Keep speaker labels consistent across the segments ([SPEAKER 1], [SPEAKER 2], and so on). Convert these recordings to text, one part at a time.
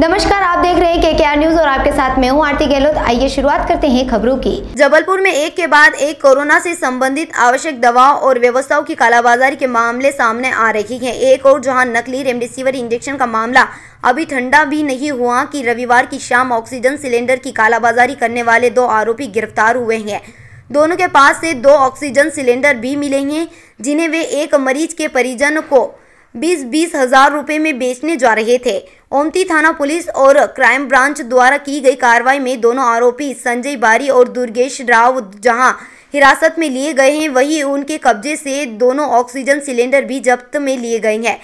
[SPEAKER 1] नमस्कार आप देख रहे हैं के के आर न्यूज और आपके साथ मैं हूं आरती गहलोत आइए शुरुआत करते हैं खबरों की जबलपुर में एक के बाद एक कोरोना से संबंधित आवश्यक दवाओं और व्यवस्थाओं की कालाबाजारी के मामले सामने आ रही हैं एक और जहां नकली रेमडेसिविर इंजेक्शन का मामला अभी ठंडा भी नहीं हुआ की रविवार की शाम ऑक्सीजन सिलेंडर की कालाबाजारी करने वाले दो आरोपी गिरफ्तार हुए हैं दोनों के पास से दो ऑक्सीजन सिलेंडर भी मिले हैं जिन्हें वे एक मरीज के परिजन को बीस बीस हजार रुपये में बेचने जा रहे थे ओमती थाना पुलिस और क्राइम ब्रांच द्वारा की गई कार्रवाई में दोनों आरोपी संजय बारी और दुर्गेश राव जहां हिरासत में लिए गए हैं वहीं उनके कब्जे से दोनों ऑक्सीजन सिलेंडर भी जब्त में लिए गए हैं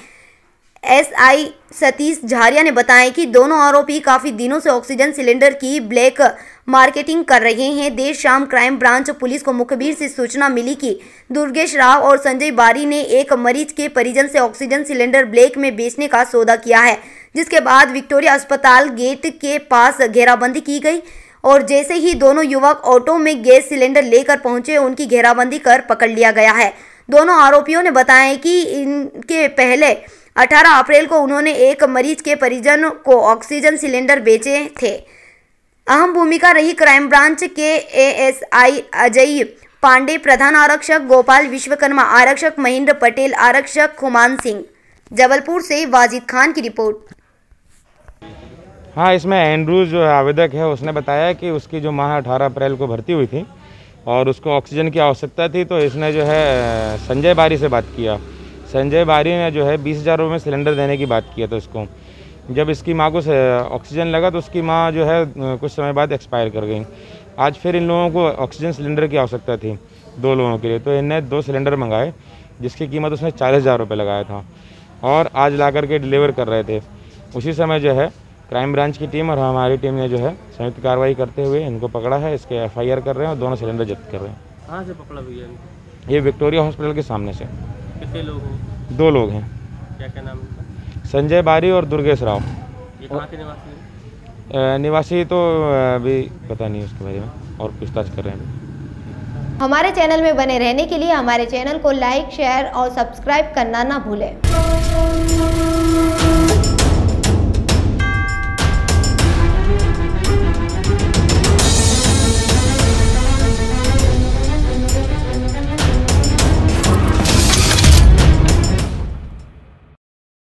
[SPEAKER 1] एसआई सतीश झारिया ने बताया कि दोनों आरोपी काफी दिनों से ऑक्सीजन सिलेंडर की ब्लैक मार्केटिंग कर रहे हैं देर शाम क्राइम ब्रांच पुलिस को मुखबिर से सूचना मिली कि दुर्गेश राव और संजय बारी ने एक मरीज के परिजन से ऑक्सीजन सिलेंडर ब्लैक में बेचने का सौदा किया है जिसके बाद विक्टोरिया अस्पताल गेट के पास घेराबंदी की गई और जैसे ही दोनों युवक ऑटो में गैस सिलेंडर लेकर पहुंचे उनकी घेराबंदी कर पकड़ लिया गया है दोनों आरोपियों ने बताया कि इनके पहले 18 अप्रैल को उन्होंने एक मरीज के परिजन को ऑक्सीजन सिलेंडर बेचे थे अहम भूमिका रही क्राइम ब्रांच के एएसआई अजय पांडे प्रधान आरक्षक गोपाल विश्वकर्मा आरक्षक महेंद्र पटेल आरक्षक खुमान सिंह जबलपुर से वाजिद खान की रिपोर्ट
[SPEAKER 2] हाँ इसमें एंड्रू जो आवेदक है उसने बताया कि उसकी जो माह अठारह अप्रैल को भर्ती हुई थी और उसको ऑक्सीजन की आवश्यकता थी तो इसने जो है संजय बारी से बात किया संजय बारी ने जो है बीस हज़ार रुपये में सिलेंडर देने की बात किया था तो उसको जब इसकी माँ को ऑक्सीजन लगा तो उसकी माँ जो है कुछ समय बाद एक्सपायर कर गई आज फिर इन लोगों को ऑक्सीजन सिलेंडर की आवश्यकता थी दो लोगों के लिए तो इनने दो सिलेंडर मंगाए जिसकी कीमत उसने चालीस हज़ार रुपये लगाया था और आज ला करके डिलीवर कर रहे थे उसी समय जो है क्राइम ब्रांच की टीम और हमारी टीम ने जो है संयुक्त कार्रवाई करते हुए इनको पकड़ा है इसके एफ कर रहे हैं और दोनों सिलेंडर जब्त कर रहे हैं कहाँ से पकड़ा भैया ये विक्टोरिया हॉस्पिटल के सामने से कितने लोग हैं दो लोग हैं क्या क्या नाम है संजय बारी और दुर्गेश राव ये कहाँ के निवासी हैं निवासी तो अभी पता नहीं उसके बारे में और पूछताछ कर रहे हैं
[SPEAKER 1] हमारे चैनल में बने रहने के लिए हमारे चैनल को लाइक शेयर और सब्सक्राइब करना ना भूलें